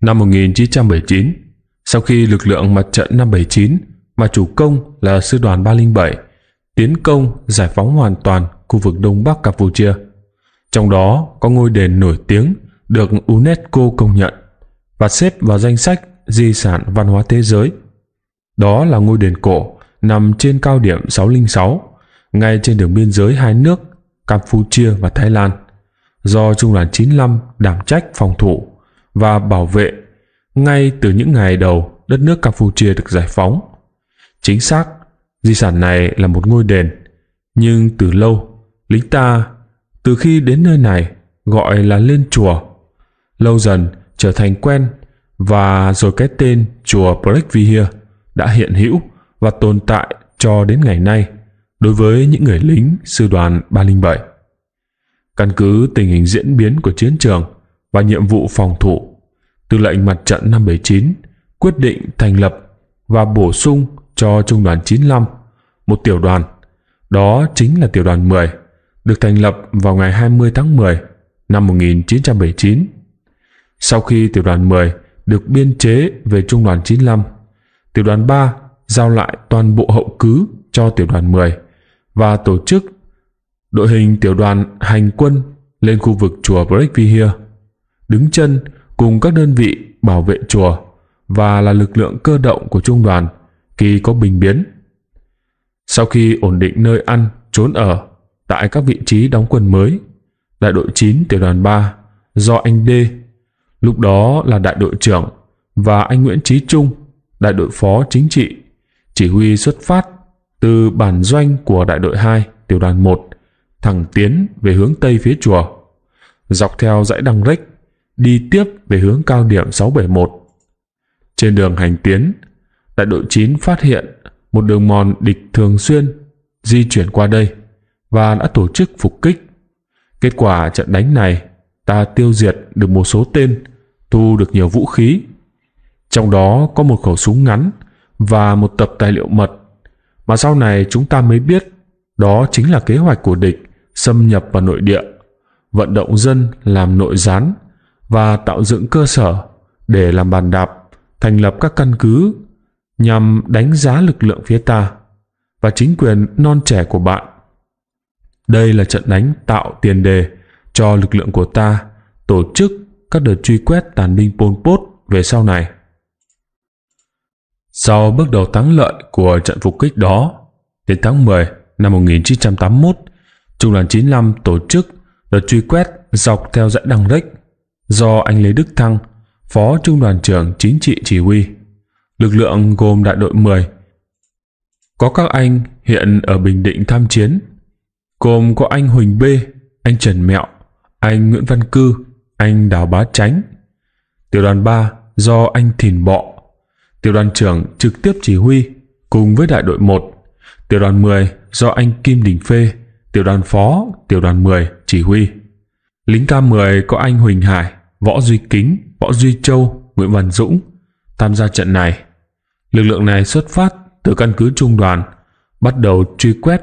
Năm 1979, sau khi lực lượng mặt trận 579 mà chủ công là sư đoàn 307 tiến công giải phóng hoàn toàn khu vực Đông Bắc Campuchia. Trong đó có ngôi đền nổi tiếng được UNESCO công nhận và xếp vào danh sách di sản văn hóa thế giới. Đó là ngôi đền cổ nằm trên cao điểm 606, ngay trên đường biên giới hai nước Campuchia và Thái Lan, do Trung đoàn 95 đảm trách phòng thủ và bảo vệ ngay từ những ngày đầu đất nước Campuchia được giải phóng. Chính xác, di sản này là một ngôi đền, nhưng từ lâu, lính ta từ khi đến nơi này gọi là lên chùa. Lâu dần trở thành quen và rồi cái tên chùa Brekvihir đã hiện hữu và tồn tại cho đến ngày nay đối với những người lính sư đoàn 307. Căn cứ tình hình diễn biến của chiến trường và nhiệm vụ phòng thủ, Tư lệnh mặt trận 579 quyết định thành lập và bổ sung cho Trung đoàn 95 một tiểu đoàn, đó chính là tiểu đoàn 10, được thành lập vào ngày 20 tháng 10 năm 1979. Sau khi tiểu đoàn 10 được biên chế về Trung đoàn 95, tiểu đoàn 3 giao lại toàn bộ hậu cứ cho tiểu đoàn 10 và tổ chức đội hình tiểu đoàn hành quân lên khu vực chùa Breakvihia đứng chân cùng các đơn vị bảo vệ chùa và là lực lượng cơ động của trung đoàn khi có bình biến. Sau khi ổn định nơi ăn, trốn ở tại các vị trí đóng quân mới, đại đội 9 tiểu đoàn 3 do anh D, lúc đó là đại đội trưởng và anh Nguyễn Trí Trung, đại đội phó chính trị, chỉ huy xuất phát từ bản doanh của đại đội 2 tiểu đoàn 1 thẳng tiến về hướng tây phía chùa, dọc theo dãy đăng rách đi tiếp về hướng cao điểm 671. Trên đường hành tiến, đại đội 9 phát hiện một đường mòn địch thường xuyên di chuyển qua đây và đã tổ chức phục kích. Kết quả trận đánh này, ta tiêu diệt được một số tên, thu được nhiều vũ khí. Trong đó có một khẩu súng ngắn và một tập tài liệu mật mà sau này chúng ta mới biết đó chính là kế hoạch của địch xâm nhập vào nội địa, vận động dân làm nội gián và tạo dựng cơ sở để làm bàn đạp thành lập các căn cứ nhằm đánh giá lực lượng phía ta và chính quyền non trẻ của bạn. Đây là trận đánh tạo tiền đề cho lực lượng của ta tổ chức các đợt truy quét tàn binh Pol Pot về sau này. Sau bước đầu thắng lợi của trận phục kích đó, đến tháng 10 năm 1981, Trung đoàn 95 tổ chức đợt truy quét dọc theo dãy Đăng Rích do anh Lê Đức Thăng, Phó Trung đoàn trưởng Chính trị chỉ huy. Lực lượng gồm đại đội 10. Có các anh hiện ở Bình Định tham chiến, gồm có anh Huỳnh B, anh Trần Mẹo, anh Nguyễn Văn Cư, anh Đào Bá Chánh. Tiểu đoàn 3 do anh Thìn Bọ, tiểu đoàn trưởng trực tiếp chỉ huy cùng với đại đội 1. Tiểu đoàn 10 do anh Kim Đình Phê, tiểu đoàn phó, tiểu đoàn 10 chỉ huy. Lính K10 có anh Huỳnh Hải, Võ Duy Kính, Võ Duy Châu, Nguyễn Văn Dũng tham gia trận này. Lực lượng này xuất phát từ căn cứ trung đoàn, bắt đầu truy quét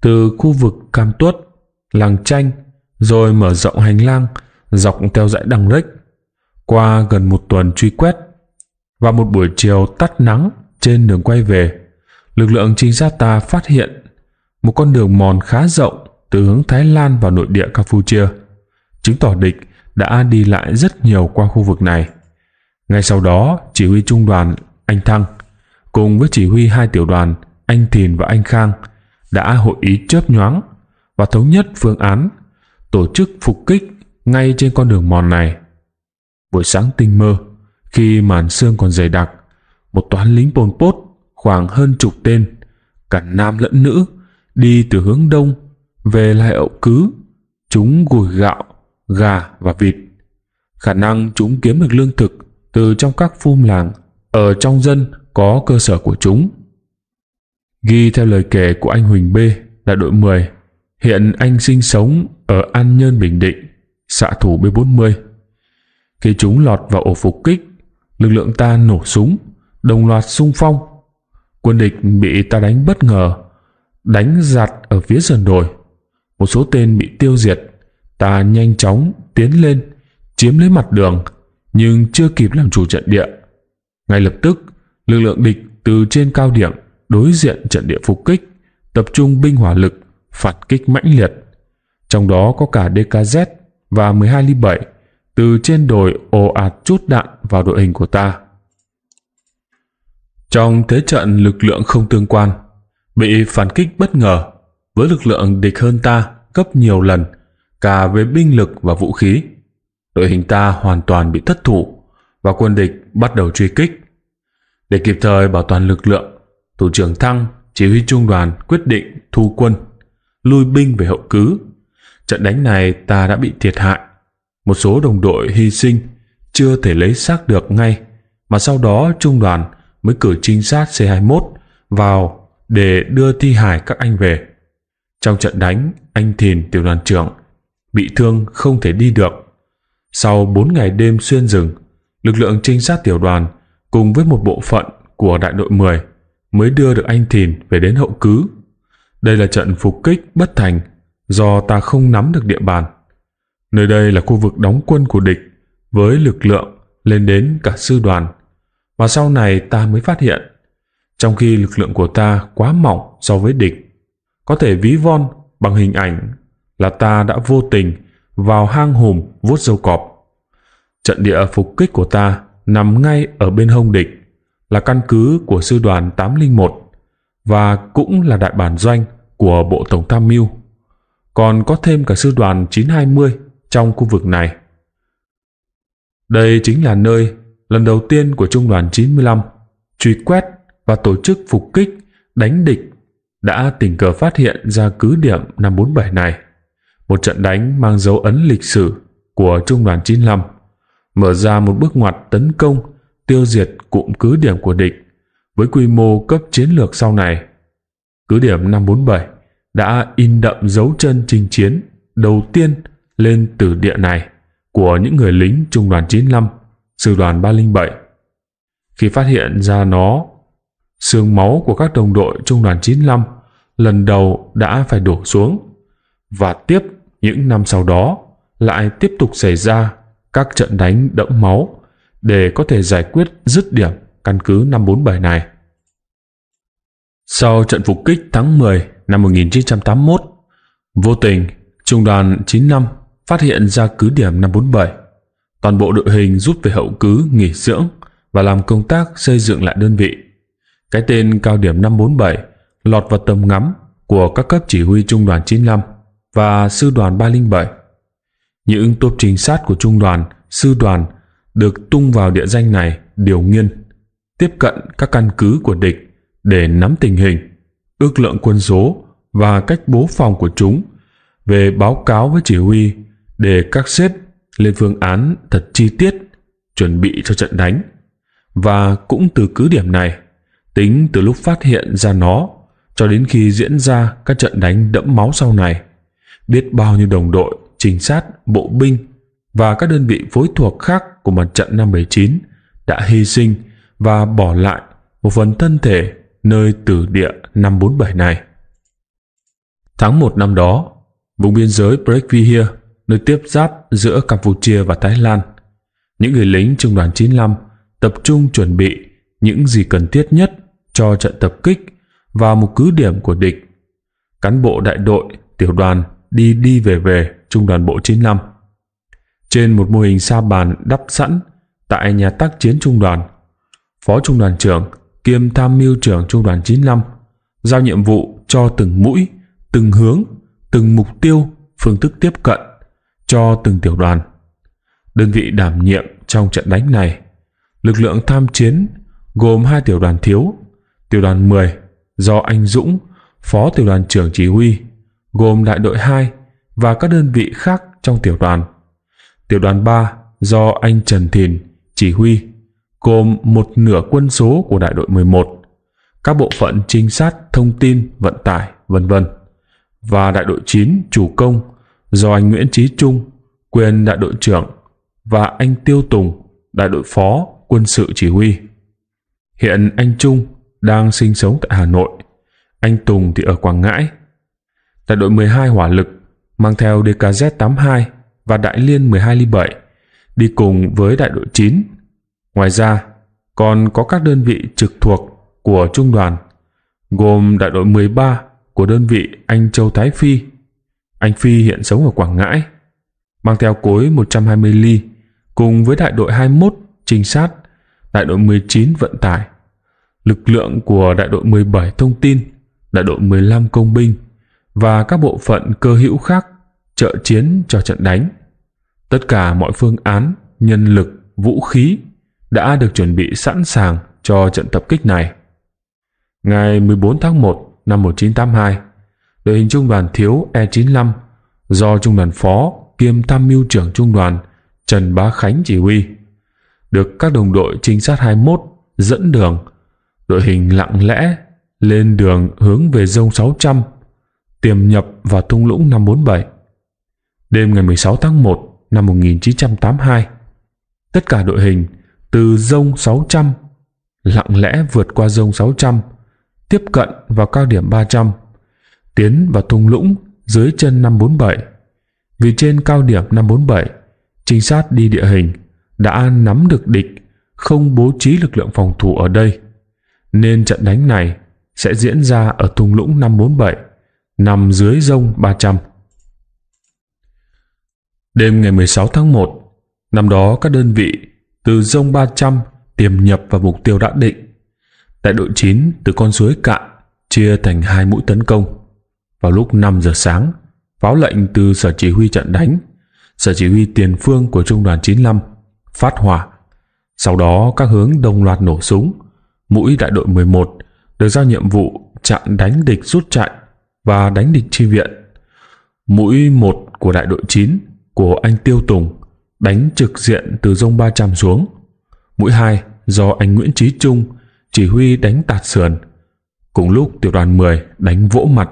từ khu vực Cam Tuất, Làng Chanh, rồi mở rộng hành lang dọc theo dãy đằng rách. Qua gần một tuần truy quét và một buổi chiều tắt nắng trên đường quay về, lực lượng trinh sát ta phát hiện một con đường mòn khá rộng từ hướng Thái Lan vào nội địa Campuchia, chứng tỏ địch đã đi lại rất nhiều qua khu vực này. Ngay sau đó, chỉ huy trung đoàn anh Thăng cùng với chỉ huy hai tiểu đoàn anh Thìn và anh Khang đã hội ý chớp nhoáng và thống nhất phương án tổ chức phục kích ngay trên con đường mòn này. Buổi sáng tinh mơ, khi màn sương còn dày đặc, một toán lính bồn Pot khoảng hơn chục tên, cả nam lẫn nữ, đi từ hướng đông về lại ậu cứ. Chúng gùi gạo gà và vịt. Khả năng chúng kiếm được lương thực từ trong các phum làng ở trong dân có cơ sở của chúng. Ghi theo lời kể của anh Huỳnh B là đội 10, hiện anh sinh sống ở An Nhơn Bình Định, xã thủ B40. Khi chúng lọt vào ổ phục kích, lực lượng ta nổ súng, đồng loạt xung phong. Quân địch bị ta đánh bất ngờ, đánh giặt ở phía sườn đồi. Một số tên bị tiêu diệt ta nhanh chóng tiến lên chiếm lấy mặt đường nhưng chưa kịp làm chủ trận địa ngay lập tức lực lượng địch từ trên cao điểm đối diện trận địa phục kích tập trung binh hỏa lực phản kích mãnh liệt trong đó có cả DKZ và 12 ly 7 từ trên đồi ồ ạt chút đạn vào đội hình của ta. Trong thế trận lực lượng không tương quan, bị phản kích bất ngờ với lực lượng địch hơn ta gấp nhiều lần cả về binh lực và vũ khí. Đội hình ta hoàn toàn bị thất thủ và quân địch bắt đầu truy kích. Để kịp thời bảo toàn lực lượng, Thủ trưởng Thăng chỉ huy trung đoàn quyết định thu quân, lui binh về hậu cứ. Trận đánh này ta đã bị thiệt hại. Một số đồng đội hy sinh chưa thể lấy xác được ngay, mà sau đó trung đoàn mới cử trinh sát C21 vào để đưa thi hài các anh về. Trong trận đánh, anh Thìn tiểu đoàn trưởng bị thương không thể đi được. Sau 4 ngày đêm xuyên rừng, lực lượng trinh sát tiểu đoàn cùng với một bộ phận của đại đội 10 mới đưa được anh Thìn về đến hậu cứ. Đây là trận phục kích bất thành do ta không nắm được địa bàn. Nơi đây là khu vực đóng quân của địch với lực lượng lên đến cả sư đoàn. Mà sau này ta mới phát hiện, trong khi lực lượng của ta quá mỏng so với địch, có thể ví von bằng hình ảnh là ta đã vô tình vào hang hùm vuốt dâu cọp. Trận địa phục kích của ta nằm ngay ở bên hông địch, là căn cứ của sư đoàn 801 và cũng là đại bản doanh của Bộ Tổng Tham mưu. Còn có thêm cả sư đoàn 920 trong khu vực này. Đây chính là nơi lần đầu tiên của Trung đoàn 95 truy quét và tổ chức phục kích đánh địch đã tình cờ phát hiện ra cứ điểm 547 này một trận đánh mang dấu ấn lịch sử của Trung đoàn 95, mở ra một bước ngoặt tấn công, tiêu diệt cụm cứ điểm của địch với quy mô cấp chiến lược sau này. Cứ điểm 547 đã in đậm dấu chân chinh chiến đầu tiên lên từ địa này của những người lính Trung đoàn 95, Sư đoàn 307. Khi phát hiện ra nó, xương máu của các đồng đội Trung đoàn 95 lần đầu đã phải đổ xuống và tiếp những năm sau đó, lại tiếp tục xảy ra các trận đánh đẫm máu để có thể giải quyết dứt điểm căn cứ 547 này. Sau trận phục kích tháng 10 năm 1981, vô tình trung đoàn 95 phát hiện ra cứ điểm 547. Toàn bộ đội hình rút về hậu cứ nghỉ dưỡng và làm công tác xây dựng lại đơn vị. Cái tên cao điểm 547 lọt vào tầm ngắm của các cấp chỉ huy trung đoàn 95 và sư đoàn 307. Những tốp trinh sát của trung đoàn, sư đoàn được tung vào địa danh này điều nghiên, tiếp cận các căn cứ của địch để nắm tình hình, ước lượng quân số và cách bố phòng của chúng về báo cáo với chỉ huy để các xếp lên phương án thật chi tiết chuẩn bị cho trận đánh. Và cũng từ cứ điểm này, tính từ lúc phát hiện ra nó cho đến khi diễn ra các trận đánh đẫm máu sau này, biết bao nhiêu đồng đội, trinh sát, bộ binh và các đơn vị phối thuộc khác của mặt trận năm 79 đã hy sinh và bỏ lại một phần thân thể nơi tử địa năm 47 này. Tháng 1 năm đó, vùng biên giới Brekvihia, nơi tiếp giáp giữa Campuchia và Thái Lan, những người lính trung đoàn 95 tập trung chuẩn bị những gì cần thiết nhất cho trận tập kích và một cứ điểm của địch. Cán bộ đại đội, tiểu đoàn đi đi về về trung đoàn bộ 95. Trên một mô hình sa bàn đắp sẵn tại nhà tác chiến trung đoàn, Phó Trung đoàn trưởng kiêm tham mưu trưởng trung đoàn 95 giao nhiệm vụ cho từng mũi, từng hướng, từng mục tiêu, phương thức tiếp cận cho từng tiểu đoàn. Đơn vị đảm nhiệm trong trận đánh này, lực lượng tham chiến gồm hai tiểu đoàn thiếu, tiểu đoàn 10 do anh Dũng, phó tiểu đoàn trưởng chỉ huy gồm đại đội 2 và các đơn vị khác trong tiểu đoàn. Tiểu đoàn 3 do anh Trần Thìn chỉ huy, gồm một nửa quân số của đại đội 11, các bộ phận trinh sát thông tin, vận tải, vân vân. Và đại đội 9 chủ công do anh Nguyễn Trí Trung, quyền đại đội trưởng và anh Tiêu Tùng, đại đội phó quân sự chỉ huy. Hiện anh Trung đang sinh sống tại Hà Nội, anh Tùng thì ở Quảng Ngãi đại đội 12 hỏa lực mang theo DKZ-82 và đại liên 12 ly 7 đi cùng với đại đội 9. Ngoài ra, còn có các đơn vị trực thuộc của trung đoàn gồm đại đội 13 của đơn vị anh Châu Thái Phi. Anh Phi hiện sống ở Quảng Ngãi, mang theo cối 120 ly cùng với đại đội 21 trinh sát, đại đội 19 vận tải, lực lượng của đại đội 17 thông tin, đại đội 15 công binh và các bộ phận cơ hữu khác trợ chiến cho trận đánh. Tất cả mọi phương án, nhân lực, vũ khí đã được chuẩn bị sẵn sàng cho trận tập kích này. Ngày 14 tháng 1 năm 1982, đội hình trung đoàn thiếu E95 do trung đoàn phó kiêm tham mưu trưởng trung đoàn Trần Bá Khánh chỉ huy, được các đồng đội trinh sát 21 dẫn đường, đội hình lặng lẽ lên đường hướng về rông 600 tiềm nhập vào thung lũng năm 47. Đêm ngày 16 tháng 1 năm 1982, tất cả đội hình từ rông 600 lặng lẽ vượt qua rông 600, tiếp cận vào cao điểm 300, tiến vào thung lũng dưới chân 547. Vì trên cao điểm 547, trinh sát đi địa hình đã nắm được địch không bố trí lực lượng phòng thủ ở đây, nên trận đánh này sẽ diễn ra ở thung lũng 547 nằm dưới rông 300. Đêm ngày 16 tháng 1, năm đó các đơn vị từ rông 300 tiềm nhập vào mục tiêu đã định. Tại đội 9 từ con suối cạn chia thành hai mũi tấn công. Vào lúc 5 giờ sáng, pháo lệnh từ sở chỉ huy trận đánh, sở chỉ huy tiền phương của trung đoàn 95 phát hỏa. Sau đó các hướng đồng loạt nổ súng. Mũi đại đội 11 được giao nhiệm vụ chặn đánh địch rút chạy và đánh địch chi viện. Mũi một của đại đội 9 của anh Tiêu Tùng đánh trực diện từ rông 300 xuống. Mũi hai do anh Nguyễn Trí Trung chỉ huy đánh tạt sườn. Cùng lúc tiểu đoàn 10 đánh vỗ mặt.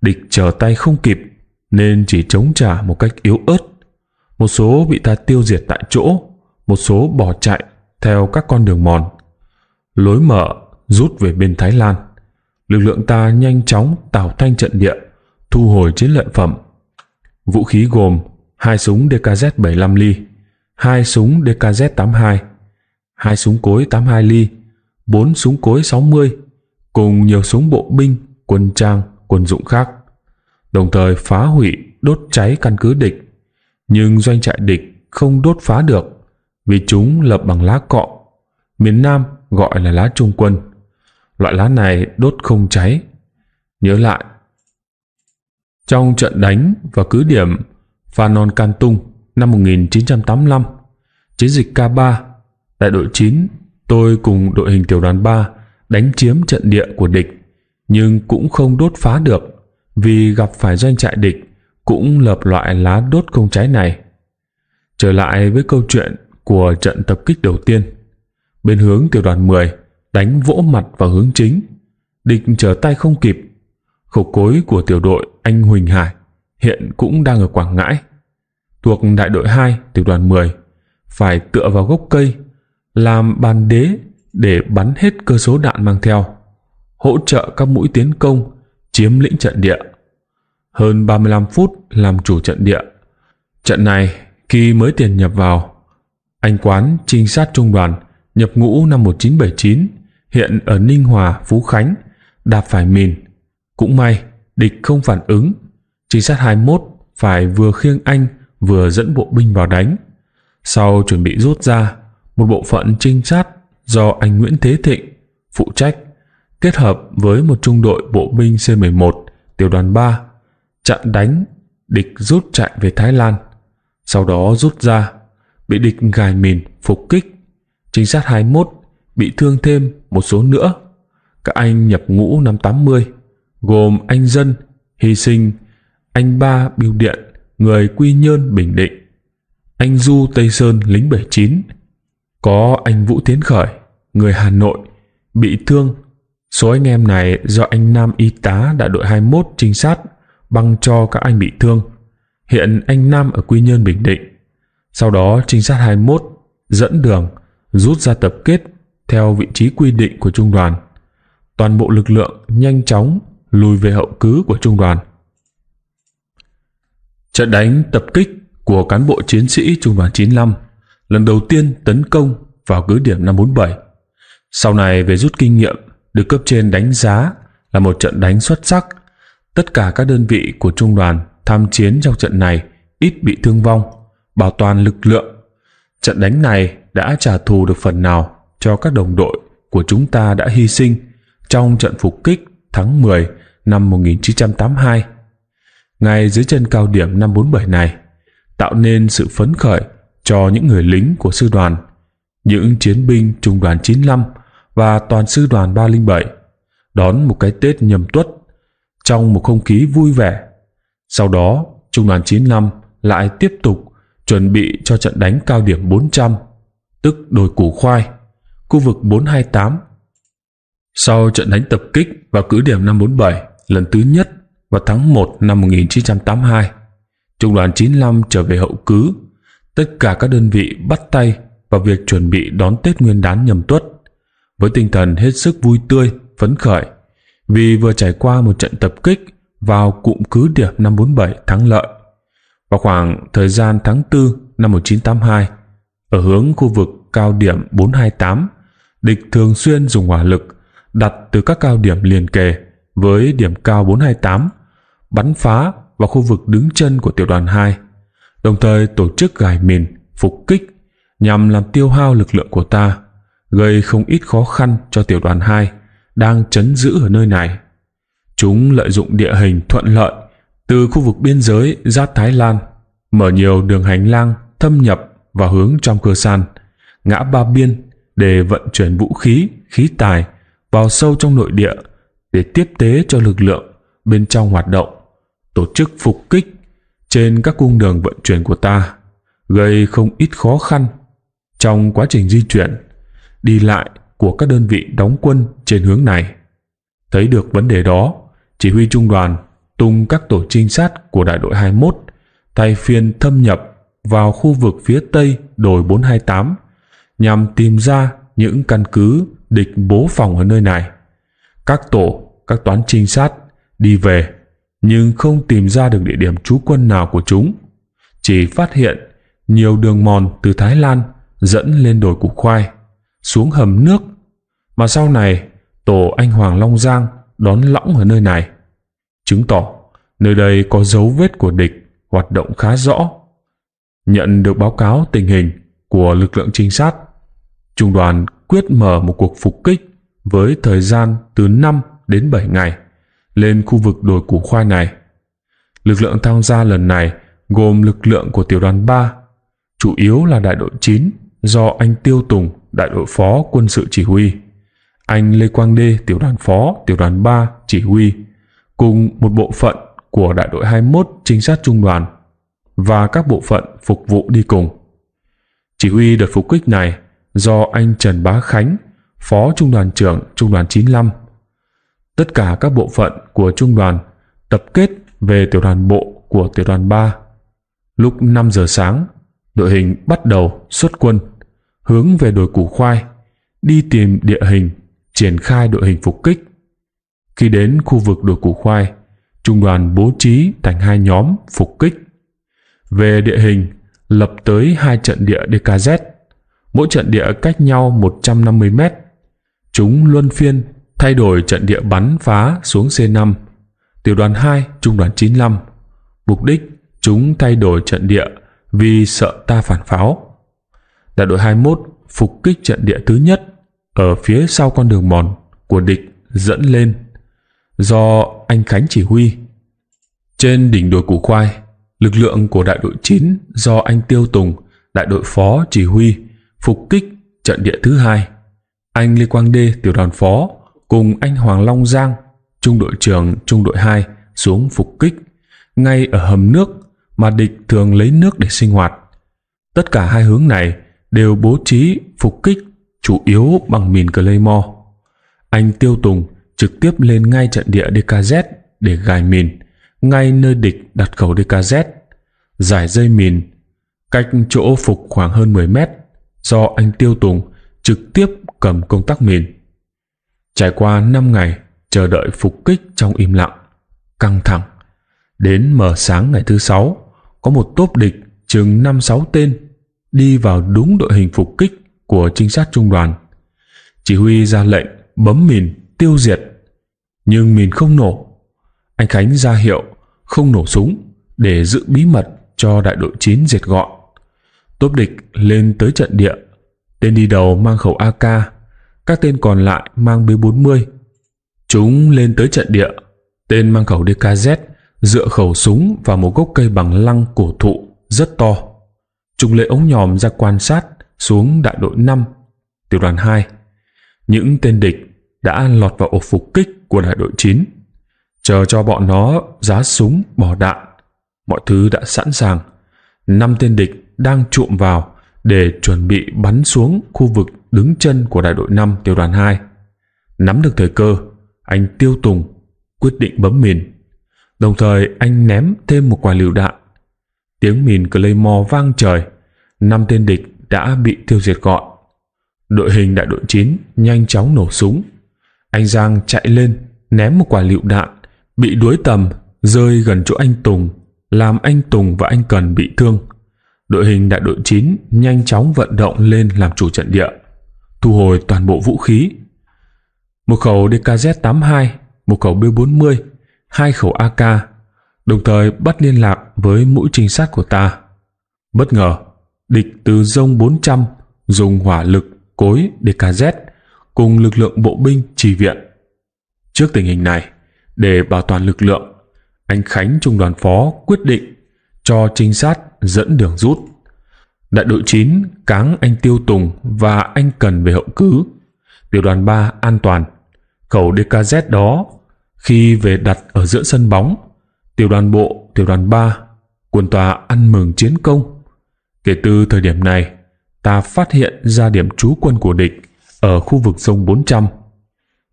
Địch chờ tay không kịp nên chỉ chống trả một cách yếu ớt. Một số bị ta tiêu diệt tại chỗ, một số bỏ chạy theo các con đường mòn. Lối mở rút về bên Thái Lan lực lượng ta nhanh chóng tạo thanh trận địa, thu hồi chiến lợi phẩm. Vũ khí gồm hai súng DKZ-75 ly, hai súng DKZ-82, hai súng cối 82 ly, bốn súng cối 60 cùng nhiều súng bộ binh, quân trang, quân dụng khác. Đồng thời phá hủy, đốt cháy căn cứ địch, nhưng doanh trại địch không đốt phá được vì chúng lập bằng lá cọ, miền Nam gọi là lá trung quân loại lá này đốt không cháy nhớ lại trong trận đánh và cứ điểm Phanon Can Tung năm 1985 chiến dịch K3 tại đội 9 tôi cùng đội hình tiểu đoàn 3 đánh chiếm trận địa của địch nhưng cũng không đốt phá được vì gặp phải doanh trại địch cũng lợp loại lá đốt không cháy này trở lại với câu chuyện của trận tập kích đầu tiên bên hướng tiểu đoàn 10 đánh vỗ mặt vào hướng chính địch trở tay không kịp khẩu cối của tiểu đội anh huỳnh hải hiện cũng đang ở quảng ngãi thuộc đại đội 2 tiểu đoàn 10 phải tựa vào gốc cây làm bàn đế để bắn hết cơ số đạn mang theo hỗ trợ các mũi tiến công chiếm lĩnh trận địa hơn 35 phút làm chủ trận địa trận này khi mới tiền nhập vào anh quán trinh sát trung đoàn nhập ngũ năm 1979 hiện ở Ninh Hòa, Phú Khánh, đạp phải mìn. Cũng may, địch không phản ứng. Trinh sát 21 phải vừa khiêng anh vừa dẫn bộ binh vào đánh. Sau chuẩn bị rút ra, một bộ phận trinh sát do anh Nguyễn Thế Thịnh phụ trách kết hợp với một trung đội bộ binh C-11 tiểu đoàn 3 chặn đánh địch rút chạy về Thái Lan. Sau đó rút ra, bị địch gài mìn phục kích. Trinh sát 21 bị thương thêm một số nữa. Các anh nhập ngũ năm 80, gồm anh Dân, Hy Sinh, anh Ba Biêu Điện, người Quy Nhơn Bình Định, anh Du Tây Sơn lính 79, có anh Vũ Tiến Khởi, người Hà Nội, bị thương. Số anh em này do anh Nam y tá đại đội 21 trinh sát băng cho các anh bị thương. Hiện anh Nam ở Quy Nhơn Bình Định. Sau đó trinh sát 21 dẫn đường rút ra tập kết theo vị trí quy định của trung đoàn. Toàn bộ lực lượng nhanh chóng lùi về hậu cứ của trung đoàn. Trận đánh tập kích của cán bộ chiến sĩ trung đoàn 95 lần đầu tiên tấn công vào cứ điểm 547. Sau này về rút kinh nghiệm được cấp trên đánh giá là một trận đánh xuất sắc. Tất cả các đơn vị của trung đoàn tham chiến trong trận này ít bị thương vong, bảo toàn lực lượng. Trận đánh này đã trả thù được phần nào cho các đồng đội của chúng ta đã hy sinh trong trận phục kích tháng 10 năm 1982. Ngay dưới chân cao điểm năm 47 này, tạo nên sự phấn khởi cho những người lính của sư đoàn, những chiến binh trung đoàn 95 và toàn sư đoàn 307 đón một cái Tết nhầm tuất trong một không khí vui vẻ. Sau đó, trung đoàn 95 lại tiếp tục chuẩn bị cho trận đánh cao điểm 400, tức đồi củ khoai khu vực 428. Sau trận đánh tập kích vào cứ điểm 547 lần thứ nhất vào tháng 1 năm 1982, Trung đoàn 95 trở về hậu cứ. Tất cả các đơn vị bắt tay vào việc chuẩn bị đón Tết Nguyên đán nhầm tuất với tinh thần hết sức vui tươi, phấn khởi vì vừa trải qua một trận tập kích vào cụm cứ điểm 547 thắng lợi. Vào khoảng thời gian tháng 4 năm 1982, ở hướng khu vực cao điểm 428, địch thường xuyên dùng hỏa lực đặt từ các cao điểm liền kề với điểm cao 428 bắn phá vào khu vực đứng chân của tiểu đoàn 2, đồng thời tổ chức gài mìn, phục kích nhằm làm tiêu hao lực lượng của ta, gây không ít khó khăn cho tiểu đoàn 2 đang chấn giữ ở nơi này. Chúng lợi dụng địa hình thuận lợi từ khu vực biên giới giáp Thái Lan, mở nhiều đường hành lang thâm nhập vào hướng trong cơ san, ngã ba biên để vận chuyển vũ khí, khí tài vào sâu trong nội địa để tiếp tế cho lực lượng bên trong hoạt động, tổ chức phục kích trên các cung đường vận chuyển của ta, gây không ít khó khăn trong quá trình di chuyển, đi lại của các đơn vị đóng quân trên hướng này. Thấy được vấn đề đó, chỉ huy trung đoàn tung các tổ trinh sát của đại đội 21 thay phiên thâm nhập vào khu vực phía tây đồi 428 nhằm tìm ra những căn cứ địch bố phòng ở nơi này. Các tổ, các toán trinh sát đi về nhưng không tìm ra được địa điểm trú quân nào của chúng. Chỉ phát hiện nhiều đường mòn từ Thái Lan dẫn lên đồi củ khoai, xuống hầm nước, mà sau này tổ anh Hoàng Long Giang đón lõng ở nơi này. Chứng tỏ nơi đây có dấu vết của địch hoạt động khá rõ. Nhận được báo cáo tình hình của lực lượng trinh sát, Trung đoàn quyết mở một cuộc phục kích với thời gian từ 5 đến 7 ngày lên khu vực đồi củ khoai này. Lực lượng tham gia lần này gồm lực lượng của tiểu đoàn 3, chủ yếu là đại đội 9 do anh Tiêu Tùng, đại đội phó quân sự chỉ huy, anh Lê Quang Đê, tiểu đoàn phó, tiểu đoàn 3 chỉ huy, cùng một bộ phận của đại đội 21 trinh sát trung đoàn và các bộ phận phục vụ đi cùng. Chỉ huy đợt phục kích này do anh Trần Bá Khánh, Phó Trung đoàn trưởng Trung đoàn 95. Tất cả các bộ phận của Trung đoàn tập kết về tiểu đoàn bộ của tiểu đoàn 3. Lúc 5 giờ sáng, đội hình bắt đầu xuất quân, hướng về đồi củ khoai, đi tìm địa hình, triển khai đội hình phục kích. Khi đến khu vực đồi củ khoai, trung đoàn bố trí thành hai nhóm phục kích. Về địa hình, lập tới hai trận địa DKZ mỗi trận địa cách nhau 150 mét. Chúng luân phiên thay đổi trận địa bắn phá xuống C5, tiểu đoàn 2, trung đoàn 95. Mục đích chúng thay đổi trận địa vì sợ ta phản pháo. Đại đội 21 phục kích trận địa thứ nhất ở phía sau con đường mòn của địch dẫn lên do anh Khánh chỉ huy. Trên đỉnh đồi Củ Khoai, lực lượng của đại đội 9 do anh Tiêu Tùng, đại đội phó chỉ huy phục kích trận địa thứ hai. Anh Lê Quang Đê tiểu đoàn phó cùng anh Hoàng Long Giang, trung đội trưởng trung đội 2 xuống phục kích. Ngay ở hầm nước mà địch thường lấy nước để sinh hoạt. Tất cả hai hướng này đều bố trí phục kích chủ yếu bằng mìn Claymore. Anh Tiêu Tùng trực tiếp lên ngay trận địa DKZ để gài mìn, ngay nơi địch đặt khẩu DKZ, giải dây mìn, cách chỗ phục khoảng hơn 10 mét do anh Tiêu Tùng trực tiếp cầm công tắc mìn. Trải qua 5 ngày chờ đợi phục kích trong im lặng, căng thẳng, đến mờ sáng ngày thứ sáu có một tốp địch chừng 5-6 tên đi vào đúng đội hình phục kích của trinh sát trung đoàn. Chỉ huy ra lệnh bấm mìn tiêu diệt, nhưng mìn không nổ. Anh Khánh ra hiệu không nổ súng để giữ bí mật cho đại đội 9 diệt gọn. Tốp địch lên tới trận địa. Tên đi đầu mang khẩu AK, các tên còn lại mang B40. Chúng lên tới trận địa, tên mang khẩu DKZ dựa khẩu súng vào một gốc cây bằng lăng cổ thụ rất to. Chúng lấy ống nhòm ra quan sát xuống đại đội 5, tiểu đoàn 2. Những tên địch đã lọt vào ổ phục kích của đại đội 9. Chờ cho bọn nó giá súng, bỏ đạn. Mọi thứ đã sẵn sàng. Năm tên địch đang trụm vào để chuẩn bị bắn xuống khu vực đứng chân của đại đội 5 tiểu đoàn 2. Nắm được thời cơ, anh tiêu tùng, quyết định bấm mìn. Đồng thời anh ném thêm một quả lựu đạn. Tiếng mìn Claymore vang trời, năm tên địch đã bị tiêu diệt gọn. Đội hình đại đội 9 nhanh chóng nổ súng. Anh Giang chạy lên, ném một quả lựu đạn, bị đuối tầm, rơi gần chỗ anh Tùng, làm anh Tùng và anh Cần bị thương đội hình đại đội 9 nhanh chóng vận động lên làm chủ trận địa, thu hồi toàn bộ vũ khí. Một khẩu DKZ-82, một khẩu B-40, hai khẩu AK, đồng thời bắt liên lạc với mũi trinh sát của ta. Bất ngờ, địch từ rông 400 dùng hỏa lực cối DKZ cùng lực lượng bộ binh trì viện. Trước tình hình này, để bảo toàn lực lượng, anh Khánh Trung đoàn Phó quyết định cho trinh sát dẫn đường rút. Đại đội 9 cáng anh Tiêu Tùng và anh Cần về hậu cứ. Tiểu đoàn 3 an toàn. Khẩu DKZ đó khi về đặt ở giữa sân bóng, tiểu đoàn bộ, tiểu đoàn 3 quân tòa ăn mừng chiến công. Kể từ thời điểm này, ta phát hiện ra điểm trú quân của địch ở khu vực sông 400.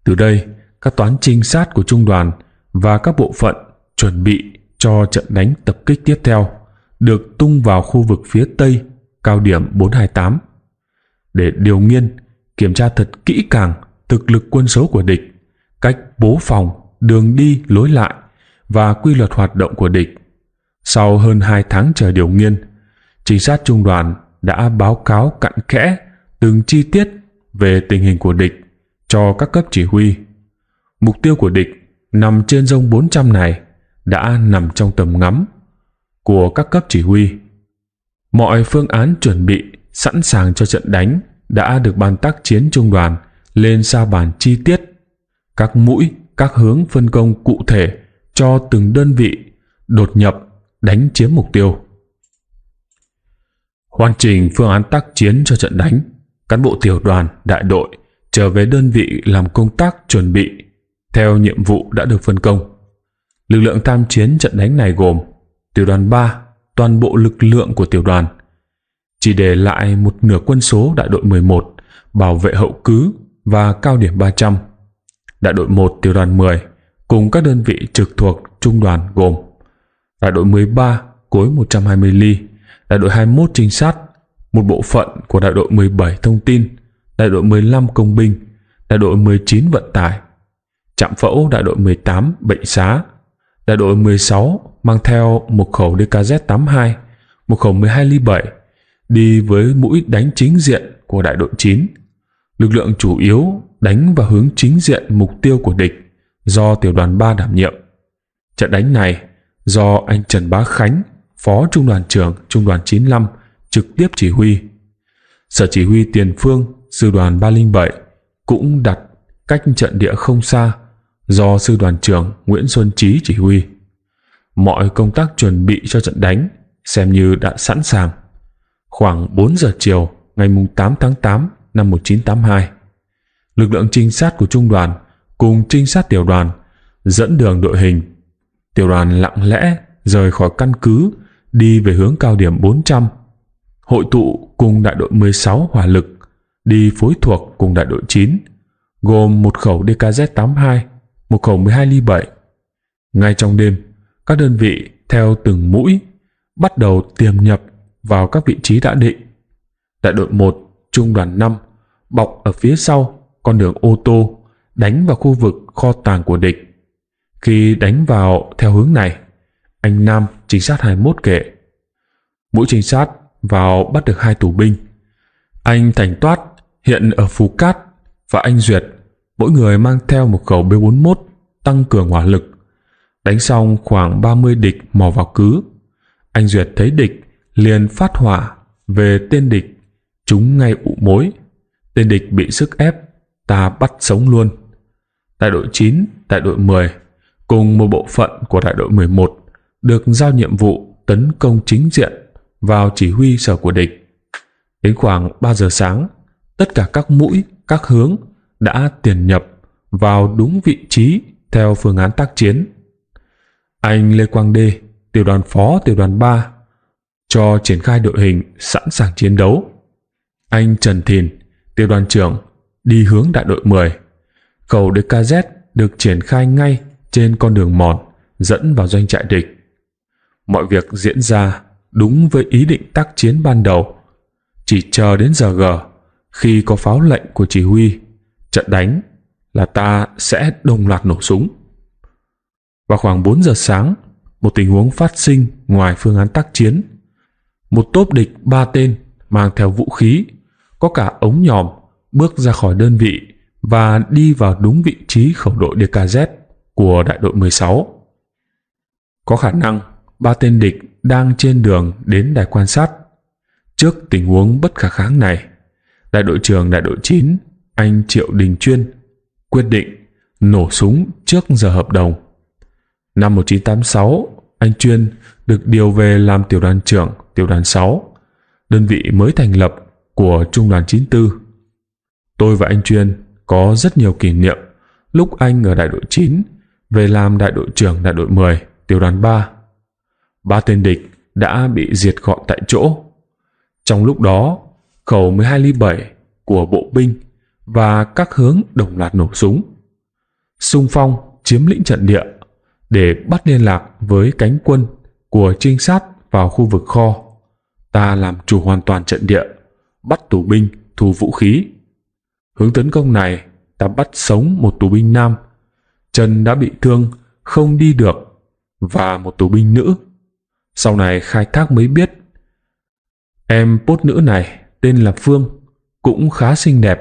Từ đây, các toán trinh sát của trung đoàn và các bộ phận chuẩn bị cho trận đánh tập kích tiếp theo được tung vào khu vực phía Tây cao điểm 428 để điều nghiên, kiểm tra thật kỹ càng thực lực quân số của địch, cách bố phòng, đường đi, lối lại và quy luật hoạt động của địch. Sau hơn 2 tháng chờ điều nghiên, trinh sát trung đoàn đã báo cáo cặn kẽ từng chi tiết về tình hình của địch cho các cấp chỉ huy. Mục tiêu của địch nằm trên dông 400 này đã nằm trong tầm ngắm của các cấp chỉ huy. Mọi phương án chuẩn bị sẵn sàng cho trận đánh đã được ban tác chiến trung đoàn lên ra bàn chi tiết. Các mũi, các hướng phân công cụ thể cho từng đơn vị đột nhập, đánh chiếm mục tiêu. Hoàn chỉnh phương án tác chiến cho trận đánh, cán bộ tiểu đoàn, đại đội trở về đơn vị làm công tác chuẩn bị theo nhiệm vụ đã được phân công. Lực lượng tham chiến trận đánh này gồm tiểu đoàn 3 toàn bộ lực lượng của tiểu đoàn. Chỉ để lại một nửa quân số đại đội 11 bảo vệ hậu cứ và cao điểm 300. Đại đội 1 tiểu đoàn 10 cùng các đơn vị trực thuộc trung đoàn gồm đại đội 13 cối 120 ly, đại đội 21 trinh sát, một bộ phận của đại đội 17 thông tin, đại đội 15 công binh, đại đội 19 vận tải, trạm phẫu đại đội 18 bệnh xá, đại đội 16 mang theo một khẩu DKZ-82, một khẩu 12 ly 7, đi với mũi đánh chính diện của đại đội 9. Lực lượng chủ yếu đánh vào hướng chính diện mục tiêu của địch do tiểu đoàn 3 đảm nhiệm. Trận đánh này do anh Trần Bá Khánh, phó trung đoàn trưởng trung đoàn 95 trực tiếp chỉ huy. Sở chỉ huy tiền phương sư đoàn 307 cũng đặt cách trận địa không xa do sư đoàn trưởng Nguyễn Xuân Trí chỉ huy. Mọi công tác chuẩn bị cho trận đánh xem như đã sẵn sàng. Khoảng 4 giờ chiều ngày 8 tháng 8 năm 1982, lực lượng trinh sát của trung đoàn cùng trinh sát tiểu đoàn dẫn đường đội hình. Tiểu đoàn lặng lẽ rời khỏi căn cứ đi về hướng cao điểm 400, hội tụ cùng đại đội 16 hỏa lực, đi phối thuộc cùng đại đội 9, gồm một khẩu DKZ-82 một khẩu 12 ly 7. Ngay trong đêm, các đơn vị theo từng mũi bắt đầu tiềm nhập vào các vị trí đã định. Đại đội 1, trung đoàn 5 bọc ở phía sau con đường ô tô đánh vào khu vực kho tàng của địch. Khi đánh vào theo hướng này, anh Nam trinh sát 21 kể. Mũi trinh sát vào bắt được hai tù binh. Anh Thành Toát hiện ở Phú Cát và anh Duyệt mỗi người mang theo một khẩu B41 tăng cường hỏa lực. Đánh xong khoảng 30 địch mò vào cứ. Anh Duyệt thấy địch liền phát hỏa về tên địch, chúng ngay ụ mối. Tên địch bị sức ép, ta bắt sống luôn. Đại đội 9, đại đội 10 cùng một bộ phận của đại đội 11 được giao nhiệm vụ tấn công chính diện vào chỉ huy sở của địch. Đến khoảng 3 giờ sáng, tất cả các mũi, các hướng đã tiền nhập vào đúng vị trí theo phương án tác chiến. Anh Lê Quang Đê, tiểu đoàn phó tiểu đoàn 3, cho triển khai đội hình sẵn sàng chiến đấu. Anh Trần Thìn, tiểu đoàn trưởng, đi hướng đại đội 10. Khẩu DKZ được triển khai ngay trên con đường mòn dẫn vào doanh trại địch. Mọi việc diễn ra đúng với ý định tác chiến ban đầu. Chỉ chờ đến giờ G, khi có pháo lệnh của chỉ huy, trận đánh là ta sẽ đồng loạt nổ súng. Vào khoảng 4 giờ sáng, một tình huống phát sinh ngoài phương án tác chiến. Một tốp địch ba tên mang theo vũ khí, có cả ống nhòm bước ra khỏi đơn vị và đi vào đúng vị trí khẩu đội DKZ của đại đội 16. Có khả năng ba tên địch đang trên đường đến đài quan sát. Trước tình huống bất khả kháng này, đại đội trưởng đại đội 9 anh triệu đình chuyên quyết định nổ súng trước giờ hợp đồng năm 1986 anh chuyên được điều về làm tiểu đoàn trưởng tiểu đoàn 6 đơn vị mới thành lập của trung đoàn 94 tôi và anh chuyên có rất nhiều kỷ niệm lúc anh ở đại đội 9 về làm đại đội trưởng đại đội 10 tiểu đoàn 3 ba tên địch đã bị diệt gọn tại chỗ trong lúc đó khẩu 12 ly 7 của bộ binh và các hướng đồng loạt nổ súng. Xung phong chiếm lĩnh trận địa để bắt liên lạc với cánh quân của trinh sát vào khu vực kho. Ta làm chủ hoàn toàn trận địa, bắt tù binh, thu vũ khí. Hướng tấn công này, ta bắt sống một tù binh nam, chân đã bị thương, không đi được, và một tù binh nữ. Sau này khai thác mới biết, em pốt nữ này tên là Phương, cũng khá xinh đẹp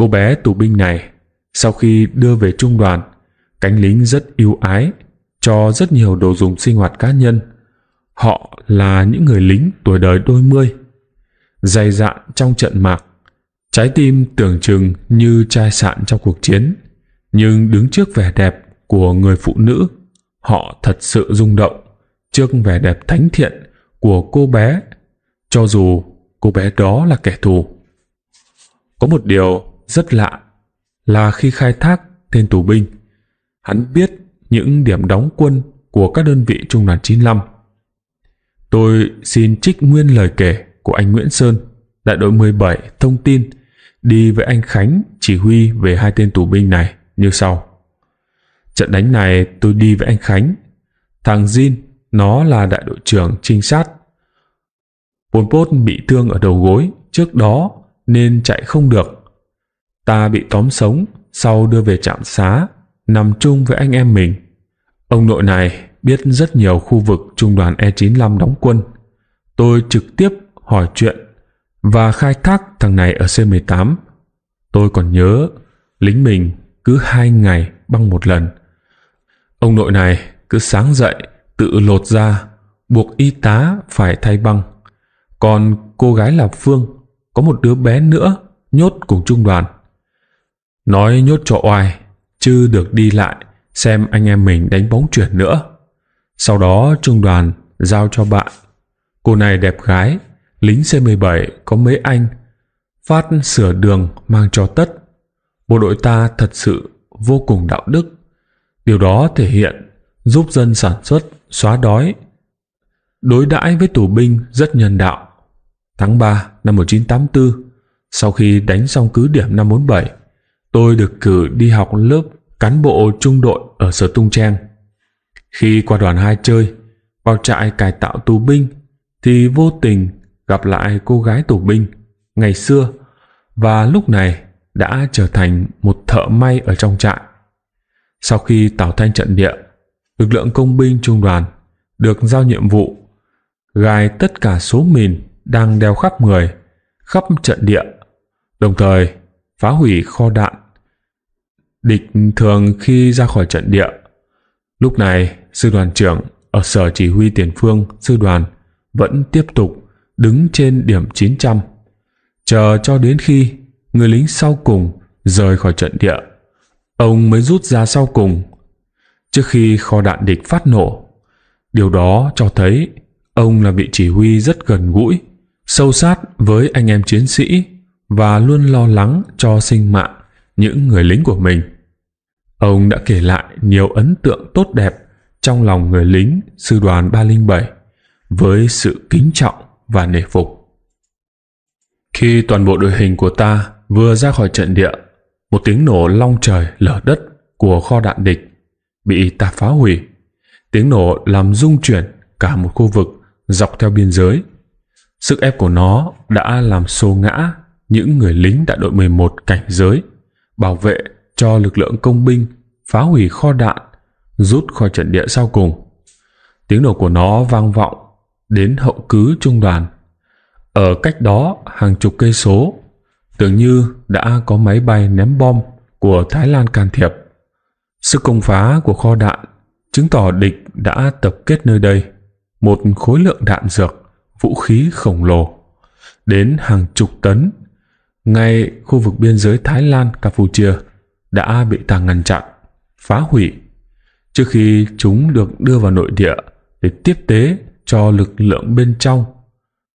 Cô bé tù binh này sau khi đưa về trung đoàn, cánh lính rất yêu ái, cho rất nhiều đồ dùng sinh hoạt cá nhân. Họ là những người lính tuổi đời đôi mươi, dày dạn trong trận mạc, trái tim tưởng chừng như chai sạn trong cuộc chiến, nhưng đứng trước vẻ đẹp của người phụ nữ, họ thật sự rung động trước vẻ đẹp thánh thiện của cô bé, cho dù cô bé đó là kẻ thù. Có một điều rất lạ là khi khai thác tên tù binh, hắn biết những điểm đóng quân của các đơn vị Trung đoàn 95. Tôi xin trích nguyên lời kể của anh Nguyễn Sơn, đại đội 17 thông tin đi với anh Khánh chỉ huy về hai tên tù binh này như sau. Trận đánh này tôi đi với anh Khánh. Thằng Jin, nó là đại đội trưởng trinh sát. Pol Pot bị thương ở đầu gối trước đó nên chạy không được ta bị tóm sống, sau đưa về trạm xá, nằm chung với anh em mình. Ông nội này biết rất nhiều khu vực trung đoàn E95 chín đóng quân. Tôi trực tiếp hỏi chuyện và khai thác thằng này ở C18. Tôi còn nhớ lính mình cứ hai ngày băng một lần. Ông nội này cứ sáng dậy tự lột ra, buộc y tá phải thay băng. Còn cô gái là Phương, có một đứa bé nữa nhốt cùng trung đoàn. Nói nhốt cho oai, chứ được đi lại xem anh em mình đánh bóng chuyển nữa. Sau đó trung đoàn giao cho bạn. Cô này đẹp gái, lính C-17 có mấy anh, phát sửa đường mang cho tất. Bộ đội ta thật sự vô cùng đạo đức. Điều đó thể hiện giúp dân sản xuất, xóa đói. Đối đãi với tù binh rất nhân đạo. Tháng 3 năm 1984, sau khi đánh xong cứ điểm 547, tôi được cử đi học lớp cán bộ trung đội ở sở Tung Trang. Khi qua đoàn hai chơi, vào trại cải tạo tù binh, thì vô tình gặp lại cô gái tù binh ngày xưa và lúc này đã trở thành một thợ may ở trong trại. Sau khi tảo thanh trận địa, lực lượng công binh trung đoàn được giao nhiệm vụ gài tất cả số mìn đang đeo khắp người, khắp trận địa, đồng thời phá hủy kho đạn Địch thường khi ra khỏi trận địa. Lúc này, sư đoàn trưởng ở sở chỉ huy tiền phương sư đoàn vẫn tiếp tục đứng trên điểm 900, chờ cho đến khi người lính sau cùng rời khỏi trận địa. Ông mới rút ra sau cùng, trước khi kho đạn địch phát nổ. Điều đó cho thấy ông là vị chỉ huy rất gần gũi, sâu sát với anh em chiến sĩ và luôn lo lắng cho sinh mạng những người lính của mình ông đã kể lại nhiều ấn tượng tốt đẹp trong lòng người lính sư đoàn 307 với sự kính trọng và nể phục. Khi toàn bộ đội hình của ta vừa ra khỏi trận địa, một tiếng nổ long trời lở đất của kho đạn địch bị ta phá hủy. Tiếng nổ làm rung chuyển cả một khu vực dọc theo biên giới. Sức ép của nó đã làm xô ngã những người lính đại đội 11 cảnh giới bảo vệ cho lực lượng công binh phá hủy kho đạn rút khỏi trận địa sau cùng tiếng nổ của nó vang vọng đến hậu cứ trung đoàn ở cách đó hàng chục cây số tưởng như đã có máy bay ném bom của thái lan can thiệp sức công phá của kho đạn chứng tỏ địch đã tập kết nơi đây một khối lượng đạn dược vũ khí khổng lồ đến hàng chục tấn ngay khu vực biên giới Thái Lan Campuchia đã bị ta ngăn chặn, phá hủy trước khi chúng được đưa vào nội địa để tiếp tế cho lực lượng bên trong,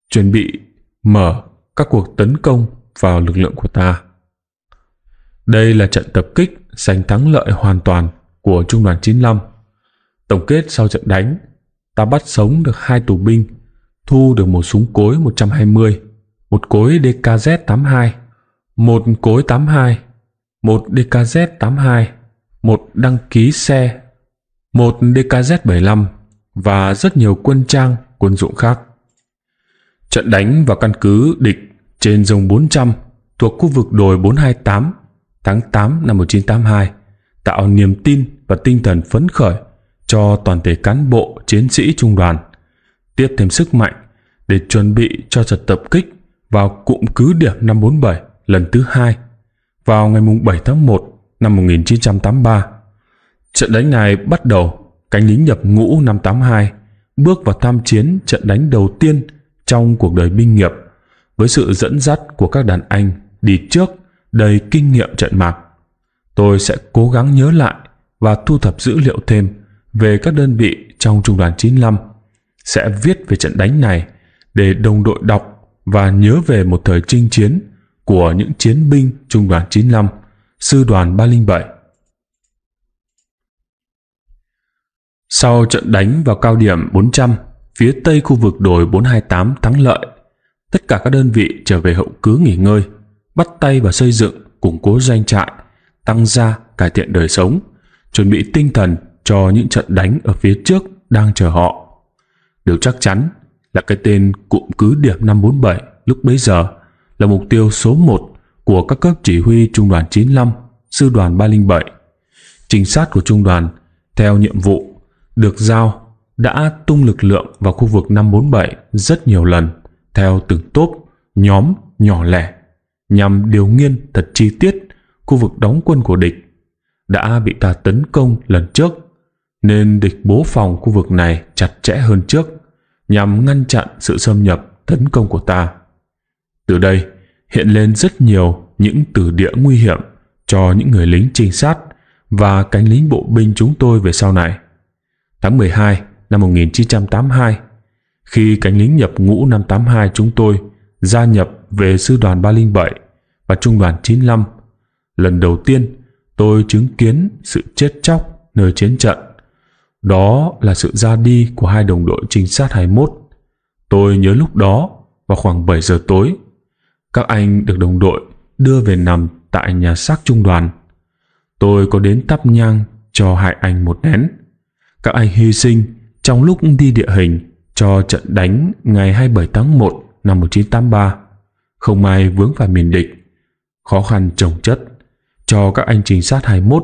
chuẩn bị mở các cuộc tấn công vào lực lượng của ta. Đây là trận tập kích giành thắng lợi hoàn toàn của Trung đoàn 95. Tổng kết sau trận đánh, ta bắt sống được hai tù binh, thu được một súng cối 120 một cối DKZ82, một cối 82, một DKZ82, một đăng ký xe, một DKZ75 và rất nhiều quân trang, quân dụng khác. Trận đánh vào căn cứ địch trên dòng 400 thuộc khu vực đồi 428 tháng 8 năm 1982 tạo niềm tin và tinh thần phấn khởi cho toàn thể cán bộ chiến sĩ trung đoàn, tiếp thêm sức mạnh để chuẩn bị cho trận tập kích vào cụm cứ điểm năm 547 lần thứ hai vào ngày mùng 7 tháng 1 năm 1983. Trận đánh này bắt đầu cánh lính nhập ngũ năm 82 bước vào tham chiến trận đánh đầu tiên trong cuộc đời binh nghiệp với sự dẫn dắt của các đàn anh đi trước đầy kinh nghiệm trận mạc. Tôi sẽ cố gắng nhớ lại và thu thập dữ liệu thêm về các đơn vị trong trung đoàn 95 sẽ viết về trận đánh này để đồng đội đọc và nhớ về một thời chinh chiến của những chiến binh Trung đoàn 95, Sư đoàn 307. Sau trận đánh vào cao điểm 400, phía tây khu vực đồi 428 thắng lợi, tất cả các đơn vị trở về hậu cứ nghỉ ngơi, bắt tay vào xây dựng, củng cố doanh trại, tăng gia, cải thiện đời sống, chuẩn bị tinh thần cho những trận đánh ở phía trước đang chờ họ. Điều chắc chắn là cái tên cụm cứ điểm 547 lúc bấy giờ là mục tiêu số 1 của các cấp chỉ huy Trung đoàn 95, Sư đoàn 307. Trinh sát của Trung đoàn theo nhiệm vụ được giao đã tung lực lượng vào khu vực 547 rất nhiều lần theo từng tốp, nhóm, nhỏ lẻ nhằm điều nghiên thật chi tiết khu vực đóng quân của địch đã bị ta tấn công lần trước nên địch bố phòng khu vực này chặt chẽ hơn trước nhằm ngăn chặn sự xâm nhập tấn công của ta. Từ đây, hiện lên rất nhiều những từ địa nguy hiểm cho những người lính trinh sát và cánh lính bộ binh chúng tôi về sau này. Tháng 12 năm 1982, khi cánh lính nhập ngũ năm 82 chúng tôi gia nhập về sư đoàn 307 và trung đoàn 95, lần đầu tiên tôi chứng kiến sự chết chóc nơi chiến trận. Đó là sự ra đi của hai đồng đội trinh sát 21. Tôi nhớ lúc đó, vào khoảng 7 giờ tối, các anh được đồng đội đưa về nằm tại nhà xác trung đoàn. Tôi có đến tắp nhang cho hai anh một nén. Các anh hy sinh trong lúc đi địa hình cho trận đánh ngày 27 tháng 1 năm 1983. Không ai vướng vào miền địch, khó khăn trồng chất cho các anh trinh sát 21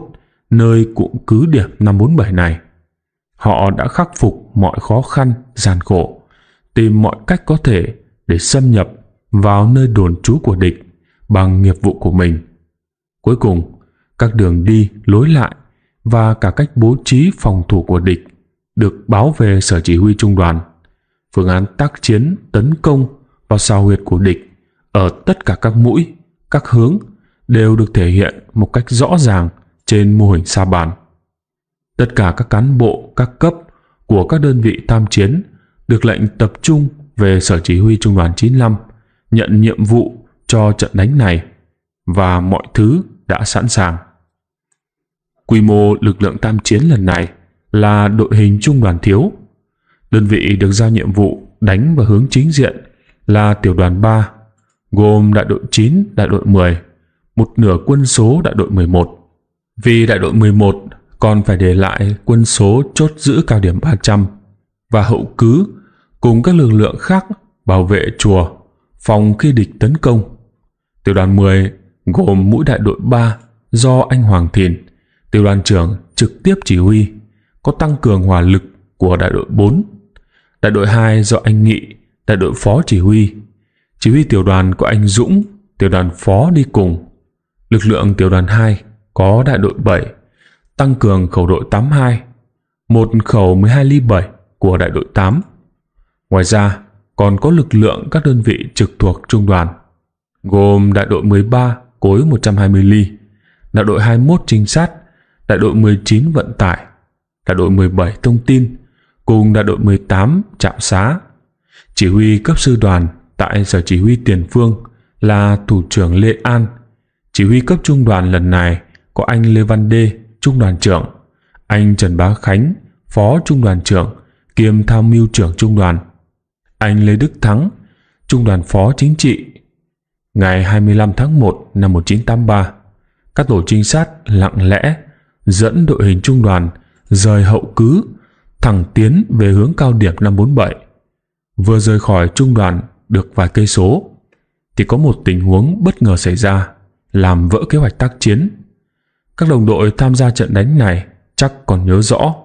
nơi cụm cứ điểm 547 này họ đã khắc phục mọi khó khăn, gian khổ, tìm mọi cách có thể để xâm nhập vào nơi đồn trú của địch bằng nghiệp vụ của mình. Cuối cùng, các đường đi lối lại và cả cách bố trí phòng thủ của địch được báo về sở chỉ huy trung đoàn. Phương án tác chiến tấn công vào sao huyệt của địch ở tất cả các mũi, các hướng đều được thể hiện một cách rõ ràng trên mô hình sa bàn. Tất cả các cán bộ, các cấp của các đơn vị tham chiến được lệnh tập trung về Sở Chỉ huy Trung đoàn 95 nhận nhiệm vụ cho trận đánh này và mọi thứ đã sẵn sàng. Quy mô lực lượng tam chiến lần này là đội hình trung đoàn thiếu. Đơn vị được giao nhiệm vụ đánh và hướng chính diện là tiểu đoàn 3, gồm đại đội 9, đại đội 10, một nửa quân số đại đội 11. Vì đại đội 11 còn phải để lại quân số chốt giữ cao điểm 300 và hậu cứ cùng các lực lượng khác bảo vệ chùa, phòng khi địch tấn công. Tiểu đoàn 10 gồm mũi đại đội 3 do anh Hoàng Thìn, tiểu đoàn trưởng trực tiếp chỉ huy, có tăng cường hỏa lực của đại đội 4. Đại đội 2 do anh Nghị, đại đội phó chỉ huy. Chỉ huy tiểu đoàn có anh Dũng, tiểu đoàn phó đi cùng. Lực lượng tiểu đoàn 2 có đại đội 7, tăng cường khẩu đội 82, một khẩu 12 ly 7 của đại đội 8. Ngoài ra, còn có lực lượng các đơn vị trực thuộc trung đoàn, gồm đại đội 13 cối 120 ly, đại đội 21 trinh sát, đại đội 19 vận tải, đại đội 17 thông tin cùng đại đội 18 trạm xá. Chỉ huy cấp sư đoàn tại sở chỉ huy tiền phương là thủ trưởng Lê An. Chỉ huy cấp trung đoàn lần này có anh Lê Văn Đê trung đoàn trưởng, anh Trần Bá Khánh, phó trung đoàn trưởng kiêm tham mưu trưởng trung đoàn, anh Lê Đức Thắng, trung đoàn phó chính trị. Ngày 25 tháng 1 năm 1983, các tổ trinh sát lặng lẽ dẫn đội hình trung đoàn rời hậu cứ thẳng tiến về hướng cao điểm 547. Vừa rời khỏi trung đoàn được vài cây số thì có một tình huống bất ngờ xảy ra làm vỡ kế hoạch tác chiến các đồng đội tham gia trận đánh này chắc còn nhớ rõ.